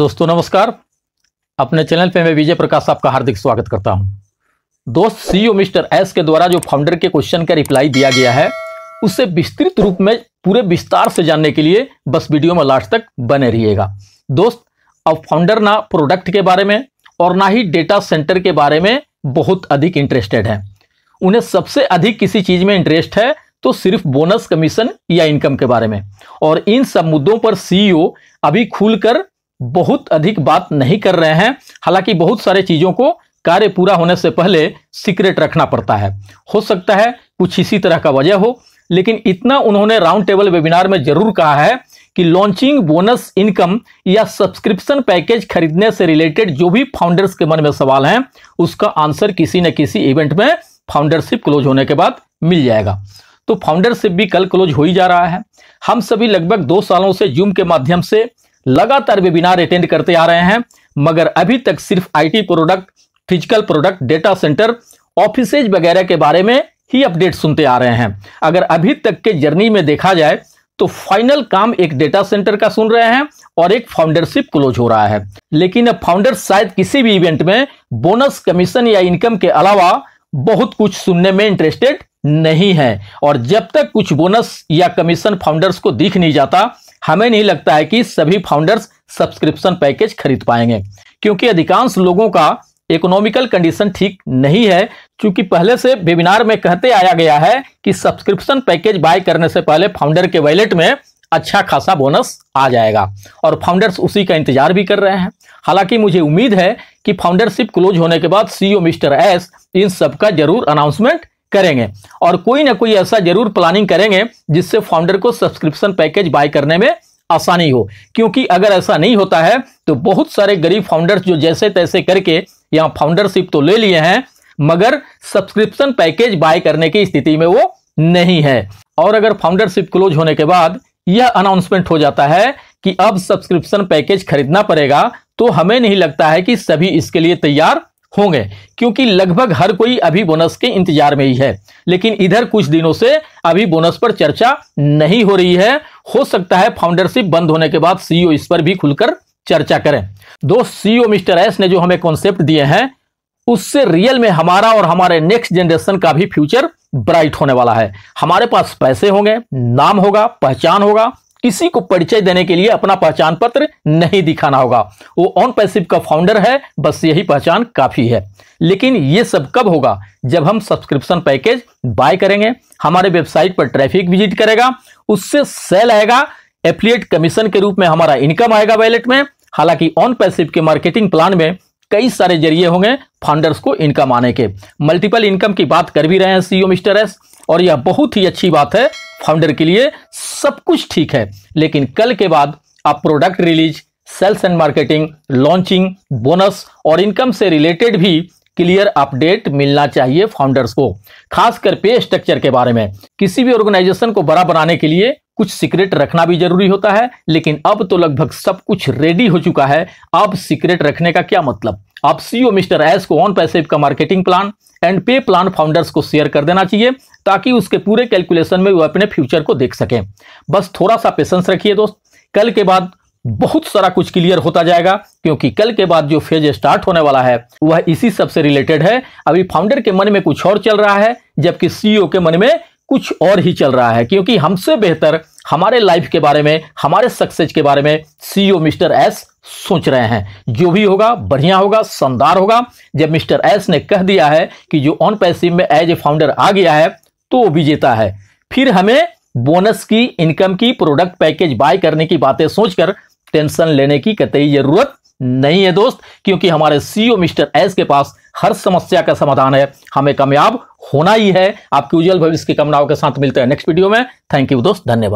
दोस्तों नमस्कार अपने चैनल पे मैं विजय प्रकाश आपका हार्दिक स्वागत करता हूं दोस्त सीईओ e मिस्टर एस के द्वारा जो फाउंडर के क्वेश्चन का रिप्लाई दिया गया है उससे विस्तृत रूप में पूरे विस्तार से जानने के लिए बस वीडियो में लास्ट तक बने रहिएगा दोस्त अब फाउंडर ना प्रोडक्ट के बारे में और ना ही डेटा सेंटर के बारे में बहुत अधिक इंटरेस्टेड है उन्हें सबसे अधिक किसी चीज़ में इंटरेस्ट है तो सिर्फ बोनस कमीशन या इनकम के बारे में और इन सब मुद्दों पर सीईओ e अभी खुलकर बहुत अधिक बात नहीं कर रहे हैं हालांकि बहुत सारे चीज़ों को कार्य पूरा होने से पहले सीक्रेट रखना पड़ता है हो सकता है कुछ इसी तरह का वजह हो लेकिन इतना उन्होंने राउंड टेबल वेबिनार में जरूर कहा है कि लॉन्चिंग बोनस इनकम या सब्सक्रिप्शन पैकेज खरीदने से रिलेटेड जो भी फाउंडर्स के मन में सवाल हैं उसका आंसर किसी न किसी इवेंट में फाउंडरशिप क्लोज होने के बाद मिल जाएगा तो फाउंडरशिप भी कल क्लोज हो ही जा रहा है हम सभी लगभग दो सालों से जूम के माध्यम से लगातार वेबिनार अटेंड करते आ रहे हैं मगर अभी तक सिर्फ IT product physical product data centre offices वगैरह के बारे में ही अपडेट सुनते आ रहे हैं अगर अभी तक के जर्नी में देखा जाए तो फाइनल काम एक डेटा सेंटर का सुन रहे हैं और एक फाउंडरशिप क्लोज हो रहा है लेकिन अब फाउंडर शायद किसी भी इवेंट में बोनस कमीशन या इनकम के अलावा बहुत कुछ सुनने में इंटरेस्टेड नहीं है और जब तक कुछ बोनस या कमीशन फाउंडर्स को दिख नहीं जाता हमें नहीं लगता है कि सभी फाउंडर्स सब्सक्रिप्शन पैकेज खरीद पाएंगे क्योंकि अधिकांश लोगों का इकोनॉमिकल कंडीशन ठीक नहीं है क्योंकि पहले से वेबिनार में कहते आया गया है कि सब्सक्रिप्शन पैकेज बाय करने से पहले फाउंडर के वैलेट में अच्छा खासा बोनस आ जाएगा और फाउंडर्स उसी का इंतजार भी कर रहे हैं हालांकि मुझे उम्मीद है कि फाउंडरशिप क्लोज होने के बाद सीईओ मिस्टर एस इन सब का जरूर अनाउंसमेंट करेंगे और कोई ना कोई ऐसा जरूर प्लानिंग करेंगे जिससे फाउंडर को सब्सक्रिप्शन पैकेज बाय करने में आसानी हो क्योंकि अगर ऐसा नहीं होता है तो बहुत सारे गरीब फाउंडर्स जो जैसे तैसे करके यहाँ फाउंडरशिप तो ले लिए हैं मगर सब्सक्रिप्शन पैकेज बाय करने की स्थिति में वो नहीं है और अगर फाउंडरशिप क्लोज होने के बाद यह अनाउंसमेंट हो जाता है कि अब सब्सक्रिप्शन पैकेज खरीदना पड़ेगा तो हमें नहीं लगता है कि सभी इसके लिए तैयार होंगे क्योंकि लगभग हर कोई अभी बोनस के इंतजार में ही है लेकिन इधर कुछ दिनों से अभी बोनस पर चर्चा नहीं हो रही है हो सकता है फाउंडरशिप बंद होने के बाद सीईओ इस पर भी खुलकर चर्चा करें दो सीईओ मिस्टर एस ने जो हमें कॉन्सेप्ट दिए हैं उससे रियल में हमारा और हमारे नेक्स्ट जनरेशन का भी फ्यूचर ब्राइट होने वाला है हमारे पास पैसे होंगे नाम होगा पहचान होगा किसी को परिचय देने के लिए अपना पहचान पत्र नहीं दिखाना होगा वो ऑन पैसिव का फाउंडर है बस यही पहचान काफ़ी है लेकिन ये सब कब होगा जब हम सब्सक्रिप्शन पैकेज बाय करेंगे हमारे वेबसाइट पर ट्रैफिक विजिट करेगा उससे सेल आएगा एफिलियट कमीशन के रूप में हमारा इनकम आएगा वैलेट में हालांकि ऑन पैसिव के मार्केटिंग प्लान में कई सारे जरिए होंगे फाउंडर्स को इनकम आने के मल्टीपल इनकम की बात कर भी रहे हैं सीईओ मिस्टर एस और यह बहुत ही अच्छी बात है फाउंडर के लिए सब कुछ ठीक है लेकिन कल के बाद आप product release sales and marketing launching bonus और इनकम से रिलेटेड भी क्लियर अपडेट मिलना चाहिए फाउंडर्स को खासकर पे स्ट्रक्चर के बारे में किसी भी ऑर्गेनाइजेशन को बड़ा बनाने के लिए कुछ सीक्रेट रखना भी जरूरी होता है लेकिन अब तो लगभग सब कुछ रेडी हो चुका है अब सीक्रेट रखने का क्या मतलब आप सीईओ मिस्टर एस को ऑन पैसिव का marketing plan and pay plan founders को शेयर कर देना चाहिए ताकि उसके पूरे कैलकुलेशन में वो अपने फ्यूचर को देख सकें बस थोड़ा सा पेशेंस रखिए दोस्त कल के बाद बहुत सारा कुछ क्लियर होता जाएगा क्योंकि कल के बाद जो फेज स्टार्ट होने वाला है वह इसी सबसे रिलेटेड है अभी फाउंडर के मन में कुछ और चल रहा है जबकि सीईओ e के मन में कुछ और ही चल रहा है क्योंकि हमसे बेहतर हमारे लाइफ के बारे में हमारे सक्सेस के बारे में सीईओ e मिस्टर एस सोच रहे हैं जो भी होगा बढ़िया होगा शानदार होगा जब मिस्टर एस ने कह दिया है कि जो ऑन पैसिव में एज ए फाउंडर आ गया है तो विजेता है फिर हमें बोनस की इनकम की प्रोडक्ट पैकेज बाय करने की बातें सोचकर टेंशन लेने की कतई जरूरत नहीं है दोस्त क्योंकि हमारे सीईओ e मिस्टर एस के पास हर समस्या का समाधान है हमें कामयाब होना ही है आपके उज्जवल भविष्य की कामनाओं के साथ मिलते हैं नेक्स्ट वीडियो में थैंक यू दोस्त धन्यवाद